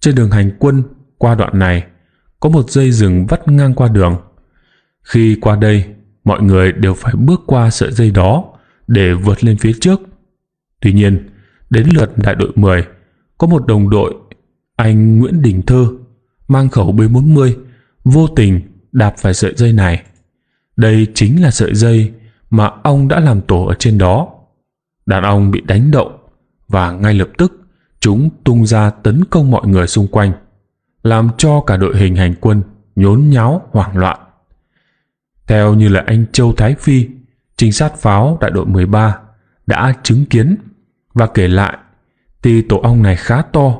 Trên đường hành quân qua đoạn này có một dây rừng vắt ngang qua đường. Khi qua đây, mọi người đều phải bước qua sợi dây đó để vượt lên phía trước. Tuy nhiên, đến lượt đại đội 10, có một đồng đội, anh Nguyễn Đình Thơ, mang khẩu B40, vô tình đạp phải sợi dây này. Đây chính là sợi dây mà ông đã làm tổ ở trên đó. Đàn ông bị đánh động và ngay lập tức chúng tung ra tấn công mọi người xung quanh, làm cho cả đội hình hành quân nhốn nháo hoảng loạn. Theo như là anh Châu Thái Phi, trinh sát pháo đại đội 13 đã chứng kiến và kể lại thì tổ ong này khá to,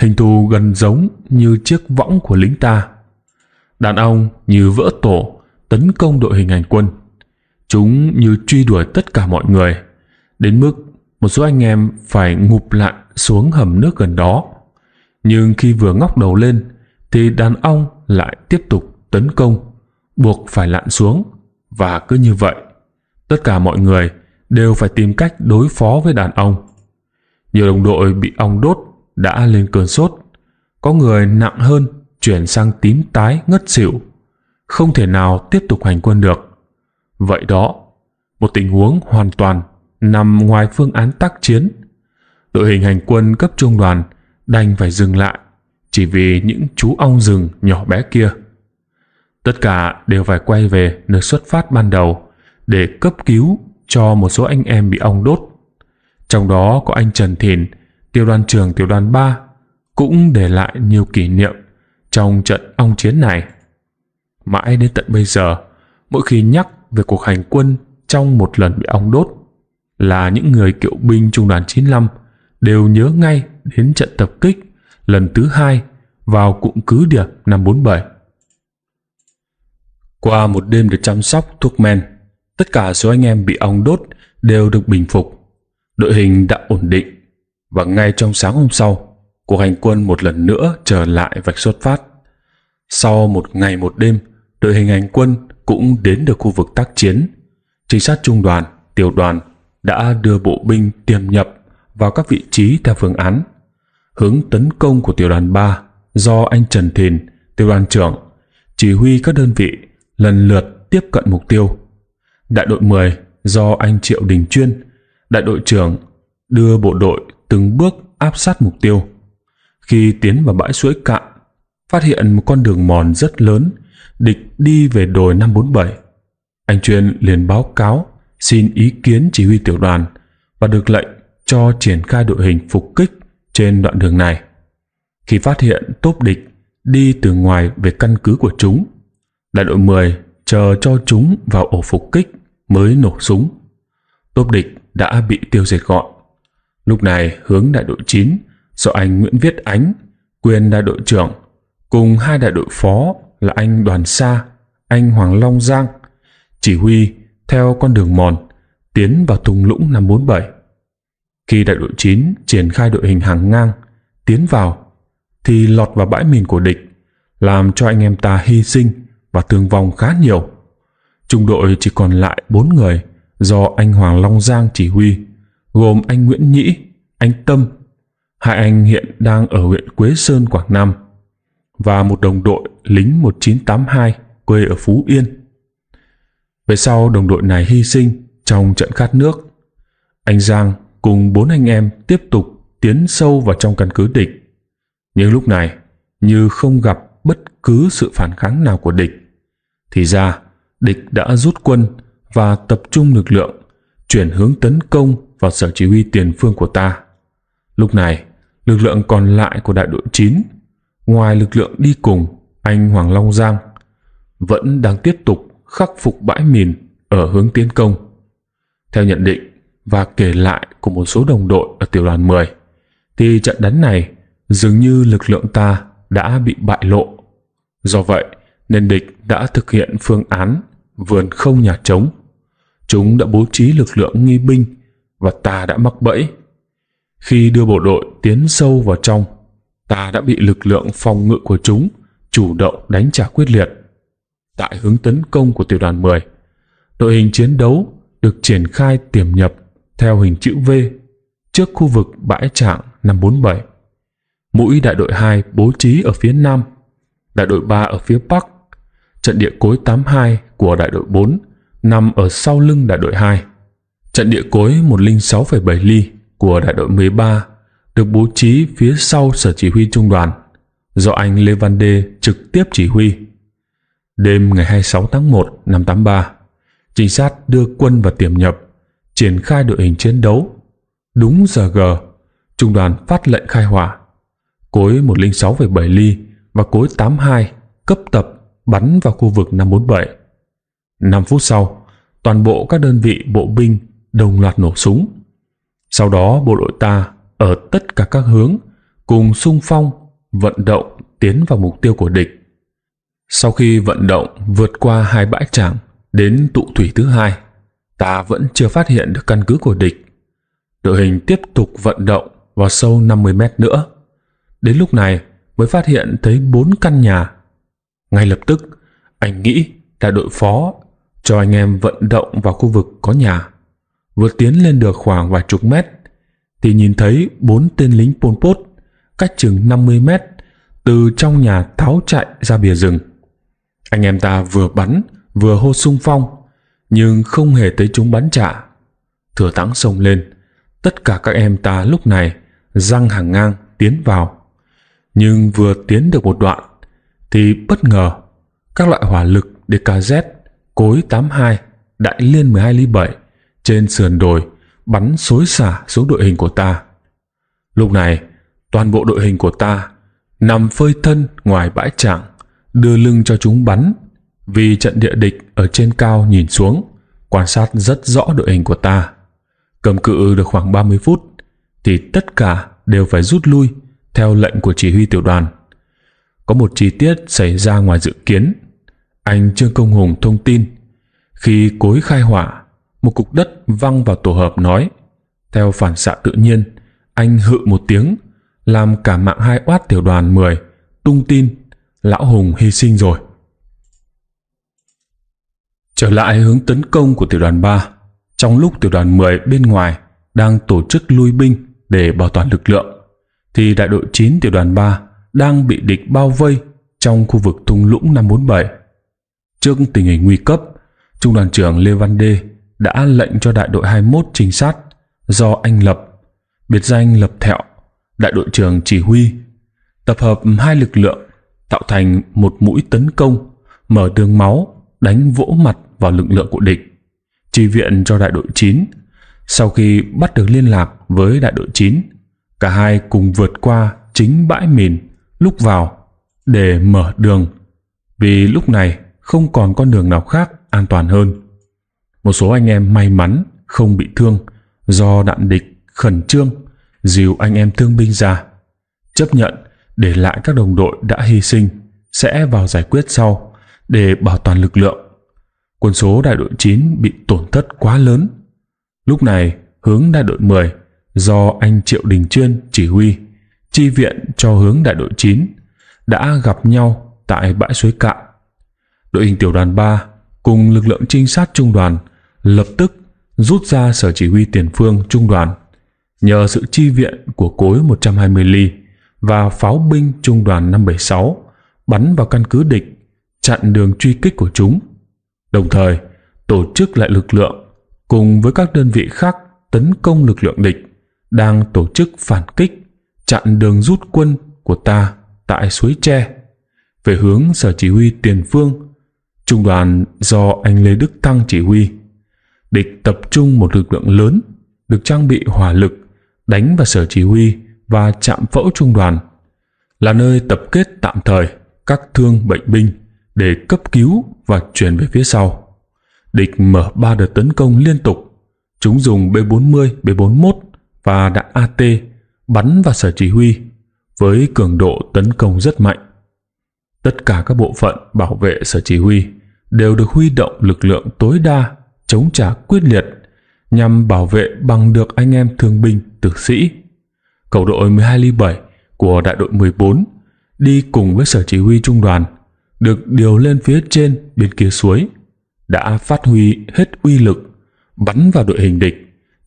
hình thù gần giống như chiếc võng của lính ta. Đàn ong như vỡ tổ tấn công đội hình hành quân. Chúng như truy đuổi tất cả mọi người đến mức một số anh em phải ngụp lặn xuống hầm nước gần đó. Nhưng khi vừa ngóc đầu lên thì đàn ong lại tiếp tục tấn công, buộc phải lặn xuống và cứ như vậy, tất cả mọi người đều phải tìm cách đối phó với đàn ong. Nhiều đồng đội bị ong đốt đã lên cơn sốt, có người nặng hơn chuyển sang tím tái ngất xỉu, không thể nào tiếp tục hành quân được. Vậy đó, một tình huống hoàn toàn nằm ngoài phương án tác chiến. Đội hình hành quân cấp trung đoàn đành phải dừng lại chỉ vì những chú ong rừng nhỏ bé kia. Tất cả đều phải quay về nơi xuất phát ban đầu để cấp cứu cho một số anh em bị ong đốt. Trong đó có anh Trần Thìn, tiểu đoàn trưởng tiểu đoàn 3 cũng để lại nhiều kỷ niệm trong trận ong chiến này. Mãi đến tận bây giờ, mỗi khi nhắc về cuộc hành quân trong một lần bị ong đốt, là những người kiệu binh trung đoàn 95 đều nhớ ngay đến trận tập kích lần thứ hai vào cụm cứ địa năm 47. Qua một đêm được chăm sóc thuốc men, tất cả số anh em bị ong đốt đều được bình phục. Đội hình đã ổn định và ngay trong sáng hôm sau, cuộc hành quân một lần nữa trở lại vạch xuất phát. Sau một ngày một đêm, đội hình hành quân cũng đến được khu vực tác chiến. Trinh sát trung đoàn, tiểu đoàn đã đưa bộ binh tiềm nhập vào các vị trí theo phương án. Hướng tấn công của tiểu đoàn 3 do anh Trần Thìn, tiểu đoàn trưởng, chỉ huy các đơn vị lần lượt tiếp cận mục tiêu. Đại đội 10 do anh Triệu Đình Chuyên, đại đội trưởng, đưa bộ đội từng bước áp sát mục tiêu. Khi tiến vào bãi suối cạn, phát hiện một con đường mòn rất lớn, địch đi về đồi 547. Anh Chuyên liền báo cáo xin ý kiến chỉ huy tiểu đoàn và được lệnh cho triển khai đội hình phục kích trên đoạn đường này. Khi phát hiện tốp địch đi từ ngoài về căn cứ của chúng, đại đội 10 chờ cho chúng vào ổ phục kích mới nổ súng. Tốp địch đã bị tiêu diệt gọn. Lúc này hướng đại đội 9 do anh Nguyễn Viết Ánh, quyền đại đội trưởng, cùng hai đại đội phó là anh Đoàn Sa, anh Hoàng Long Giang, chỉ huy theo con đường mòn tiến vào thung lũng năm 47. Khi đại đội 9 triển khai đội hình hàng ngang tiến vào thì lọt vào bãi mìn của địch, làm cho anh em ta hy sinh và thương vong khá nhiều. Trung đội chỉ còn lại 4 người do anh Hoàng Long Giang chỉ huy, gồm anh Nguyễn Nhĩ, anh Tâm, hai anh hiện đang ở huyện Quế Sơn, Quảng Nam và một đồng đội lính 1982 quê ở Phú Yên về sau đồng đội này hy sinh trong trận khát nước. Anh Giang cùng bốn anh em tiếp tục tiến sâu vào trong căn cứ địch. Nhưng lúc này, như không gặp bất cứ sự phản kháng nào của địch. Thì ra, địch đã rút quân và tập trung lực lượng, chuyển hướng tấn công vào sở chỉ huy tiền phương của ta. Lúc này, lực lượng còn lại của đại đội 9, ngoài lực lượng đi cùng anh Hoàng Long Giang, vẫn đang tiếp tục khắc phục bãi mìn ở hướng tiến công. Theo nhận định và kể lại của một số đồng đội ở tiểu đoàn 10, thì trận đánh này dường như lực lượng ta đã bị bại lộ. Do vậy, nên địch đã thực hiện phương án vườn không nhà trống. Chúng đã bố trí lực lượng nghi binh và ta đã mắc bẫy. Khi đưa bộ đội tiến sâu vào trong, ta đã bị lực lượng phòng ngự của chúng chủ động đánh trả quyết liệt tại hướng tấn công của tiểu đoàn 10. Đội hình chiến đấu được triển khai tiềm nhập theo hình chữ V trước khu vực bãi trạng 547. Mũi đại đội 2 bố trí ở phía nam, đại đội 3 ở phía bắc, trận địa cối 82 của đại đội 4 nằm ở sau lưng đại đội 2. Trận địa cối 106,7 ly của đại đội 13 được bố trí phía sau sở chỉ huy trung đoàn do anh Lê Văn Đê trực tiếp chỉ huy. Đêm ngày 26 tháng 1 năm 83, trinh sát đưa quân vào tiềm nhập, triển khai đội hình chiến đấu. Đúng giờ G, trung đoàn phát lệnh khai hỏa. Cối 106,7 ly và cối 82 cấp tập bắn vào khu vực 547. 5 phút sau, toàn bộ các đơn vị bộ binh đồng loạt nổ súng. Sau đó bộ đội ta ở tất cả các hướng cùng sung phong vận động tiến vào mục tiêu của địch sau khi vận động vượt qua hai bãi tràng đến tụ thủy thứ hai, ta vẫn chưa phát hiện được căn cứ của địch. Đội hình tiếp tục vận động vào sâu 50 mét nữa. Đến lúc này mới phát hiện thấy bốn căn nhà. Ngay lập tức, anh nghĩ là đội phó cho anh em vận động vào khu vực có nhà. Vừa tiến lên được khoảng vài chục mét, thì nhìn thấy bốn tên lính Pol Pot cách chừng 50 mét từ trong nhà tháo chạy ra bìa rừng. Anh em ta vừa bắn, vừa hô sung phong, nhưng không hề thấy chúng bắn trả. Thừa thắng xông lên, tất cả các em ta lúc này răng hàng ngang tiến vào. Nhưng vừa tiến được một đoạn, thì bất ngờ, các loại hỏa lực DKZ, cối 82, đại liên 12 ly 7 trên sườn đồi bắn xối xả xuống đội hình của ta. Lúc này, toàn bộ đội hình của ta nằm phơi thân ngoài bãi trạng đưa lưng cho chúng bắn vì trận địa địch ở trên cao nhìn xuống quan sát rất rõ đội hình của ta cầm cự được khoảng 30 phút thì tất cả đều phải rút lui theo lệnh của chỉ huy tiểu đoàn có một chi tiết xảy ra ngoài dự kiến anh trương công hùng thông tin khi cối khai hỏa một cục đất văng vào tổ hợp nói theo phản xạ tự nhiên anh hự một tiếng làm cả mạng hai oát tiểu đoàn 10 tung tin lão Hùng hy sinh rồi. Trở lại hướng tấn công của tiểu đoàn 3, trong lúc tiểu đoàn 10 bên ngoài đang tổ chức lui binh để bảo toàn lực lượng, thì đại đội 9 tiểu đoàn 3 đang bị địch bao vây trong khu vực thung lũng 547. Trước tình hình nguy cấp, Trung đoàn trưởng Lê Văn Đê đã lệnh cho đại đội 21 trinh sát do anh Lập, biệt danh Lập Thẹo, đại đội trưởng chỉ huy, tập hợp hai lực lượng tạo thành một mũi tấn công, mở đường máu, đánh vỗ mặt vào lực lượng của địch. Chi viện cho đại đội 9. Sau khi bắt được liên lạc với đại đội 9, cả hai cùng vượt qua chính bãi mìn lúc vào để mở đường vì lúc này không còn con đường nào khác an toàn hơn. Một số anh em may mắn không bị thương do đạn địch khẩn trương dìu anh em thương binh ra chấp nhận để lại các đồng đội đã hy sinh sẽ vào giải quyết sau để bảo toàn lực lượng. Quân số đại đội 9 bị tổn thất quá lớn. Lúc này, hướng đại đội 10 do anh Triệu Đình Chuyên chỉ huy chi viện cho hướng đại đội 9 đã gặp nhau tại bãi suối cạn. Đội hình tiểu đoàn 3 cùng lực lượng trinh sát trung đoàn lập tức rút ra sở chỉ huy tiền phương trung đoàn nhờ sự chi viện của cối 120 ly và pháo binh trung đoàn 576 bắn vào căn cứ địch, chặn đường truy kích của chúng. Đồng thời, tổ chức lại lực lượng cùng với các đơn vị khác tấn công lực lượng địch đang tổ chức phản kích, chặn đường rút quân của ta tại suối Tre về hướng sở chỉ huy tiền phương, trung đoàn do anh Lê Đức Thăng chỉ huy. Địch tập trung một lực lượng lớn được trang bị hỏa lực đánh vào sở chỉ huy và trạm phẫu trung đoàn, là nơi tập kết tạm thời các thương bệnh binh để cấp cứu và chuyển về phía sau. Địch mở ba đợt tấn công liên tục. Chúng dùng B-40, B-41 và đạn AT bắn vào sở chỉ huy với cường độ tấn công rất mạnh. Tất cả các bộ phận bảo vệ sở chỉ huy đều được huy động lực lượng tối đa chống trả quyết liệt nhằm bảo vệ bằng được anh em thương binh, tử sĩ cầu đội 12 ly 7 của đại đội 14 đi cùng với sở chỉ huy trung đoàn được điều lên phía trên bên kia suối đã phát huy hết uy lực bắn vào đội hình địch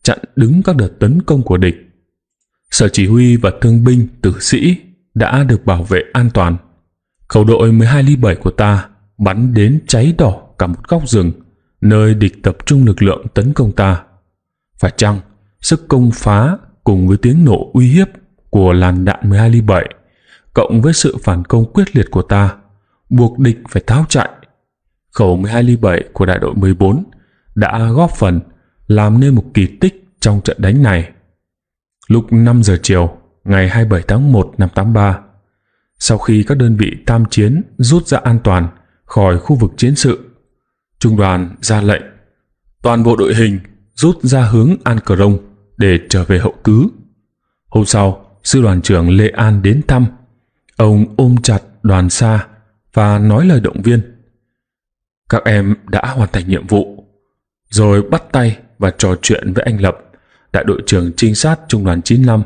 chặn đứng các đợt tấn công của địch sở chỉ huy và thương binh tử sĩ đã được bảo vệ an toàn khẩu đội 12 ly 7 của ta bắn đến cháy đỏ cả một góc rừng nơi địch tập trung lực lượng tấn công ta phải chăng sức công phá cùng với tiếng nổ uy hiếp của làn đạn 12 ly 7, cộng với sự phản công quyết liệt của ta, buộc địch phải tháo chạy. Khẩu 12 ly 7 của đại đội 14 đã góp phần làm nên một kỳ tích trong trận đánh này. Lúc 5 giờ chiều, ngày 27 tháng 1 năm 83, sau khi các đơn vị tam chiến rút ra an toàn khỏi khu vực chiến sự, trung đoàn ra lệnh toàn bộ đội hình rút ra hướng An Cờ Rông để trở về hậu cứ. Hôm sau, sư đoàn trưởng Lê An đến thăm. Ông ôm chặt đoàn xa và nói lời động viên. Các em đã hoàn thành nhiệm vụ. Rồi bắt tay và trò chuyện với anh Lập, đại đội trưởng trinh sát trung đoàn 95.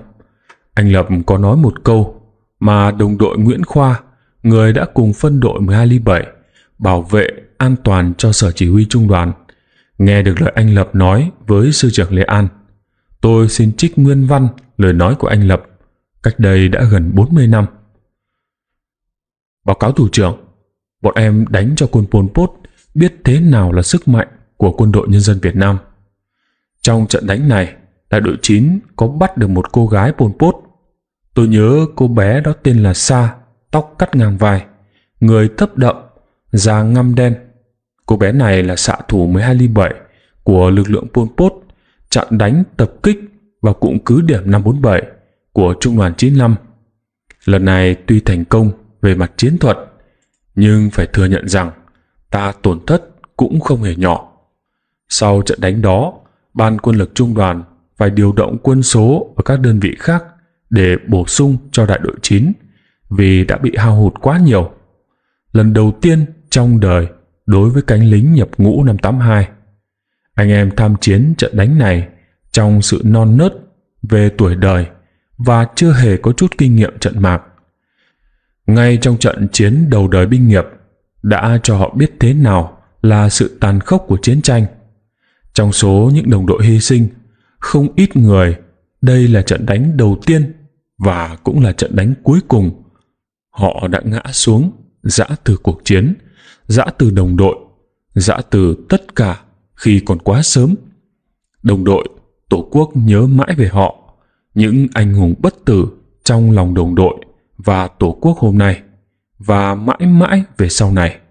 Anh Lập có nói một câu mà đồng đội Nguyễn Khoa, người đã cùng phân đội ly 1207, bảo vệ an toàn cho sở chỉ huy trung đoàn. Nghe được lời anh Lập nói với sư trưởng Lê An, tôi xin trích nguyên văn lời nói của anh Lập cách đây đã gần 40 năm. Báo cáo thủ trưởng, bọn em đánh cho quân Pol Pot biết thế nào là sức mạnh của quân đội nhân dân Việt Nam. Trong trận đánh này, đại đội 9 có bắt được một cô gái Pol Pot. Tôi nhớ cô bé đó tên là Sa, tóc cắt ngang vai, người thấp đậm, da ngăm đen. Cô bé này là xạ thủ 12 ly 7 của lực lượng Pol Pot chặn đánh tập kích vào cụm cứ điểm 547 của Trung đoàn 95. Lần này tuy thành công về mặt chiến thuật, nhưng phải thừa nhận rằng ta tổn thất cũng không hề nhỏ. Sau trận đánh đó, ban quân lực trung đoàn phải điều động quân số ở các đơn vị khác để bổ sung cho đại đội 9 vì đã bị hao hụt quá nhiều. Lần đầu tiên trong đời đối với cánh lính nhập ngũ năm 82 anh em tham chiến trận đánh này trong sự non nớt về tuổi đời và chưa hề có chút kinh nghiệm trận mạc. Ngay trong trận chiến đầu đời binh nghiệp đã cho họ biết thế nào là sự tàn khốc của chiến tranh. Trong số những đồng đội hy sinh, không ít người đây là trận đánh đầu tiên và cũng là trận đánh cuối cùng. Họ đã ngã xuống, dã từ cuộc chiến, dã từ đồng đội, dã từ tất cả khi còn quá sớm đồng đội tổ quốc nhớ mãi về họ những anh hùng bất tử trong lòng đồng đội và tổ quốc hôm nay và mãi mãi về sau này